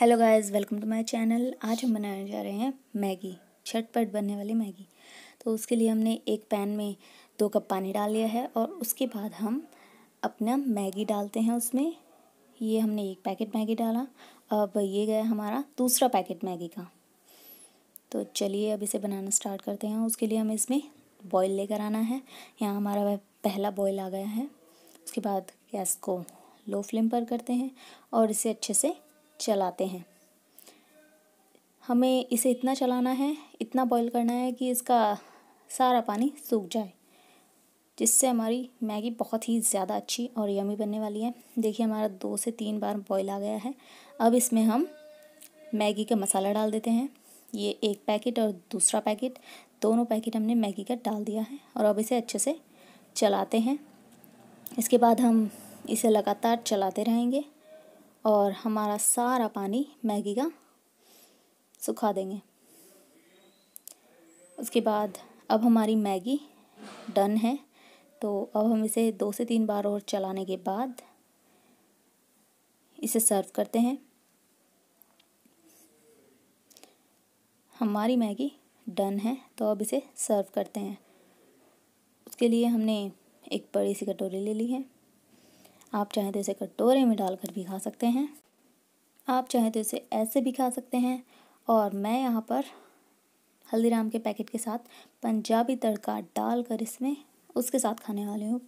hello guys welcome to my channel आज हम बनाने जा रहे हैं मैगी छटपट बनने वाली मैगी तो उसके लिए हमने एक पैन में दो कप पानी डाल लिया है और उसके बाद हम अपना मैगी डालते हैं उसमें ये हमने एक पैकेट मैगी डाला अब ये गया हमारा दूसरा पैकेट मैगी का तो चलिए अब इसे बनाना स्टार्ट करते हैं उसके लिए हमें इसमें बॉयल लेकर आना है यहाँ हमारा पहला बॉयल आ गया है उसके बाद गैस को लो फ्लेम पर करते हैं और इसे अच्छे से चलाते हैं हमें इसे इतना चलाना है इतना बॉईल करना है कि इसका सारा पानी सूख जाए जिससे हमारी मैगी बहुत ही ज़्यादा अच्छी और यमी बनने वाली है देखिए हमारा दो से तीन बार बॉईल आ गया है अब इसमें हम मैगी का मसाला डाल देते हैं ये एक पैकेट और दूसरा पैकेट दोनों पैकेट हमने मैगी का डाल दिया है और अब इसे अच्छे से चलाते हैं इसके बाद हम इसे लगातार चलाते रहेंगे और हमारा सारा पानी मैगी का सुखा देंगे उसके बाद अब हमारी मैगी डन है तो अब हम इसे दो से तीन बार और चलाने के बाद इसे सर्व करते हैं हमारी मैगी डन है तो अब इसे सर्व करते हैं उसके लिए हमने एक बड़ी सी कटोरी ले ली है आप चाहे तो इसे कटोरे में डालकर भी खा सकते हैं आप चाहे तो इसे ऐसे भी खा सकते हैं और मैं यहाँ पर हल्दीराम के पैकेट के साथ पंजाबी तड़का डालकर इसमें उसके साथ खाने वाले हूँ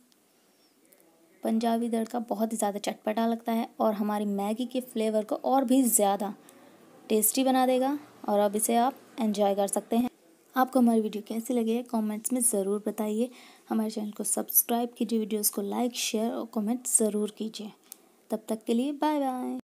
पंजाबी तड़का बहुत ही ज़्यादा चटपटा लगता है और हमारी मैगी के फ्लेवर को और भी ज़्यादा टेस्टी बना देगा और अब इसे आप एंजॉय कर सकते हैं आपको हमारी वीडियो कैसी लगे कमेंट्स में ज़रूर बताइए हमारे चैनल को सब्सक्राइब कीजिए वीडियोस को लाइक शेयर और कमेंट ज़रूर कीजिए तब तक के लिए बाय बाय